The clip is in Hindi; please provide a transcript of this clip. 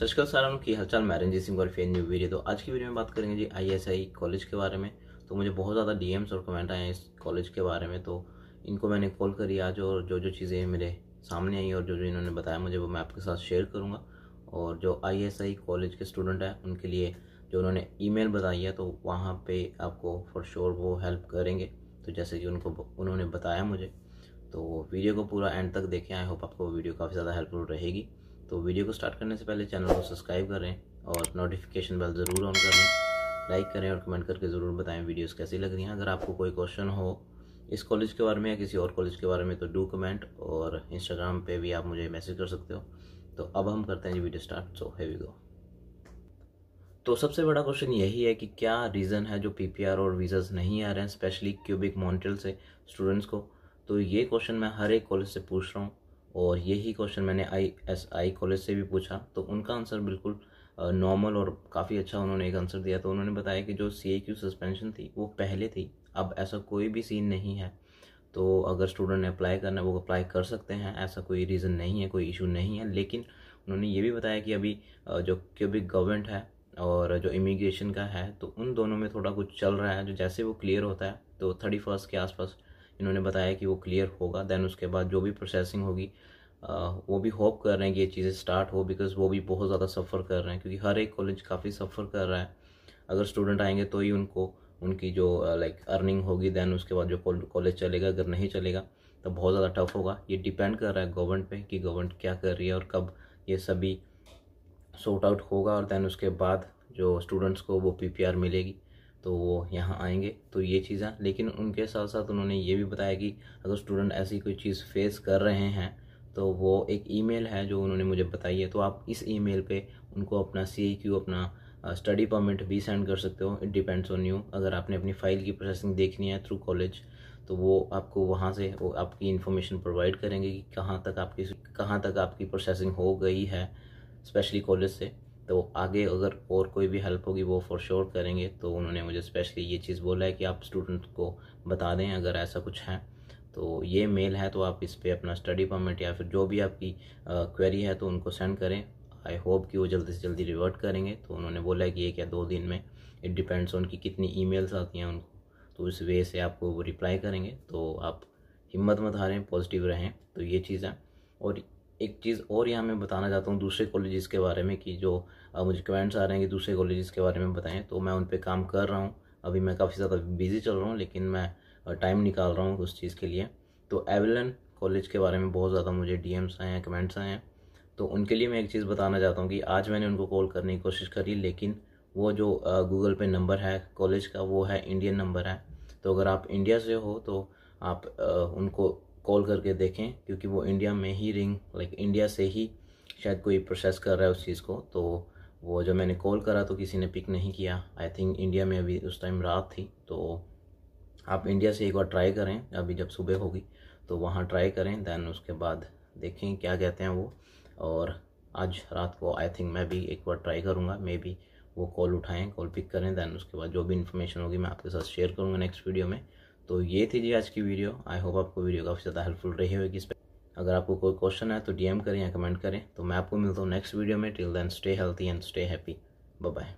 सचकल सारा लोग की हालचाल मैं रंजीत सिंह और फिर न्यू वीडियो तो आज की वीडियो में बात करेंगे जी आईएसआई कॉलेज के बारे में तो मुझे बहुत ज़्यादा डीएम्स और कमेंट आए इस कॉलेज के बारे में तो इनको मैंने कॉल करी आज और जो जो चीज़ें मेरे सामने आई और जो जो इन्होंने बताया मुझे वो मैं आपके साथ शेयर करूँगा और जो आई कॉलेज के स्टूडेंट हैं उनके लिए जो उन्होंने ई बताई है तो वहाँ पर आपको फॉर श्योर वो हेल्प करेंगे तो जैसे कि उनको उन्होंने बताया मुझे तो वीडियो को पूरा एंड तक देखें आई होप आपको वीडियो काफ़ी ज़्यादा हेल्पफुल रहेगी तो वीडियो को स्टार्ट करने से पहले चैनल को सब्सक्राइब करें और नोटिफिकेशन बेल ज़रूर ऑन करें लाइक करें और कमेंट करके ज़रूर बताएं वीडियोस कैसी लग रही हैं अगर आपको कोई क्वेश्चन हो इस कॉलेज के बारे में या किसी और कॉलेज के बारे में तो डू कमेंट और इंस्टाग्राम पे भी आप मुझे मैसेज कर सकते हो तो अब हम करते हैं जी video start so here we go तो सबसे बड़ा क्वेश्चन यही है कि क्या रीज़न है जो आर और वीज़ाज नहीं आ रहे हैं स्पेशली क्यूबिक मॉन्ट्रियल से स्टूडेंट्स को तो ये क्वेश्चन मैं हर एक कॉलेज से पूछ रहा हूँ और यही क्वेश्चन मैंने आई एस आई कॉलेज से भी पूछा तो उनका आंसर बिल्कुल नॉर्मल और काफ़ी अच्छा उन्होंने एक आंसर दिया तो उन्होंने बताया कि जो सी ए क्यू सस्पेंशन थी वो पहले थी अब ऐसा कोई भी सीन नहीं है तो अगर स्टूडेंट ने अप्लाई करना है वो अप्लाई कर सकते हैं ऐसा कोई रीज़न नहीं है कोई इशू नहीं है लेकिन उन्होंने ये भी बताया कि अभी जो क्यूबिक गवर्नमेंट है और जो इमिग्रेशन का है तो उन दोनों में थोड़ा कुछ चल रहा है जो जैसे वो क्लियर होता है तो थर्टी फर्स्ट के आसपास इन्होंने बताया कि वो क्लियर होगा दैन उसके बाद जो भी प्रोसेसिंग होगी वो भी होप कर रहे हैं कि ये चीज़ें स्टार्ट हो बिकॉज वो भी बहुत ज़्यादा सफ़र कर रहे हैं क्योंकि हर एक कॉलेज काफ़ी सफ़र कर रहा है अगर स्टूडेंट आएंगे तो ही उनको उनकी जो लाइक अर्निंग होगी दैन उसके बाद जो कॉलेज चलेगा अगर नहीं चलेगा तो बहुत ज़्यादा टफ होगा ये डिपेंड कर रहा है गवर्नमेंट पे कि गवर्नमेंट क्या कर रही है और कब ये सभी सॉर्ट आउट होगा और दैन उसके बाद जो स्टूडेंट्स को वो पीपीआर मिलेगी तो वो यहाँ आएंगे तो ये चीज़ें लेकिन उनके साथ साथ उन्होंने ये भी बताया कि अगर स्टूडेंट ऐसी कोई चीज़ फेस कर रहे हैं तो वो एक ईमेल है जो उन्होंने मुझे बताई है तो आप इस ईमेल पे उनको अपना सी क्यू e अपना स्टडी परमिट भी सेंड कर सकते हो इट डिपेंड्स ऑन यू अगर आपने अपनी फ़ाइल की प्रोसेसिंग देखनी है थ्रू कॉलेज तो वो आपको वहाँ से वो आपकी इन्फॉर्मेशन प्रोवाइड करेंगे कि कहाँ तक आपकी कहाँ तक आपकी प्रोसेसिंग हो गई है स्पेशली कॉलेज से तो आगे अगर और कोई भी हेल्प होगी वो फॉर श्योर करेंगे तो उन्होंने मुझे स्पेशली ये चीज़ बोला है कि आप स्टूडेंट को बता दें अगर ऐसा कुछ है तो ये मेल है तो आप इस पर अपना स्टडी परमिट या फिर जो भी आपकी क्वेरी है तो उनको सेंड करें आई होप कि वो जल्दी से जल्दी रिवर्ट करेंगे तो उन्होंने बोला कि एक या दो दिन में इट डिपेंड्स ऑन कि कितनी ई आती हैं उनको तो इस वे से आपको वो रिप्लाई करेंगे तो आप हिम्मत मत हारें पॉजिटिव रहें तो ये चीज़ है और एक चीज़ और यहाँ मैं बताना चाहता हूँ दूसरे कॉलेजेस के बारे में कि जो मुझे कमेंट्स आ रहे हैं कि दूसरे कॉलेजेस के बारे में बताएं तो मैं उन पर काम कर रहा हूँ अभी मैं काफ़ी ज़्यादा बिजी चल रहा हूँ लेकिन मैं टाइम निकाल रहा हूँ उस चीज़ के लिए तो एवलन कॉलेज के बारे में बहुत ज़्यादा मुझे डी आए हैं कमेंट्स आए हैं तो उनके लिए मैं एक चीज़ बताना चाहता हूँ कि आज मैंने उनको कॉल करने की कोशिश करी लेकिन वो जो गूगल पे नंबर है कॉलेज का वो है इंडियन नंबर है तो अगर आप इंडिया से हो तो आप उनको कॉल करके देखें क्योंकि वो इंडिया में ही रिंग लाइक इंडिया से ही शायद कोई प्रोसेस कर रहा है उस चीज़ को तो वो जब मैंने कॉल करा तो किसी ने पिक नहीं किया आई थिंक इंडिया में अभी उस टाइम रात थी तो आप इंडिया से एक बार ट्राई करें अभी जब सुबह होगी तो वहाँ ट्राई करें दैन उसके बाद देखें क्या कहते हैं वो और आज रात को आई थिंक मैं भी एक बार ट्राई करूँगा मे बी वो कॉल उठाएँ कॉल पिक करें दैन उसके बाद जो भी इन्फॉर्मेशन होगी मैं आपके साथ शेयर करूँगा नेक्स्ट वीडियो में तो ये थी जी आज की वीडियो आई होप आपको वीडियो काफ़ी ज़्यादा हेल्पफुल रही होगी इस पर अगर आपको कोई क्वेश्चन है तो डीएम करें या कमेंट करें तो मैं आपको मिलता हूँ नेक्स्ट वीडियो में till then stay healthy and stay happy bye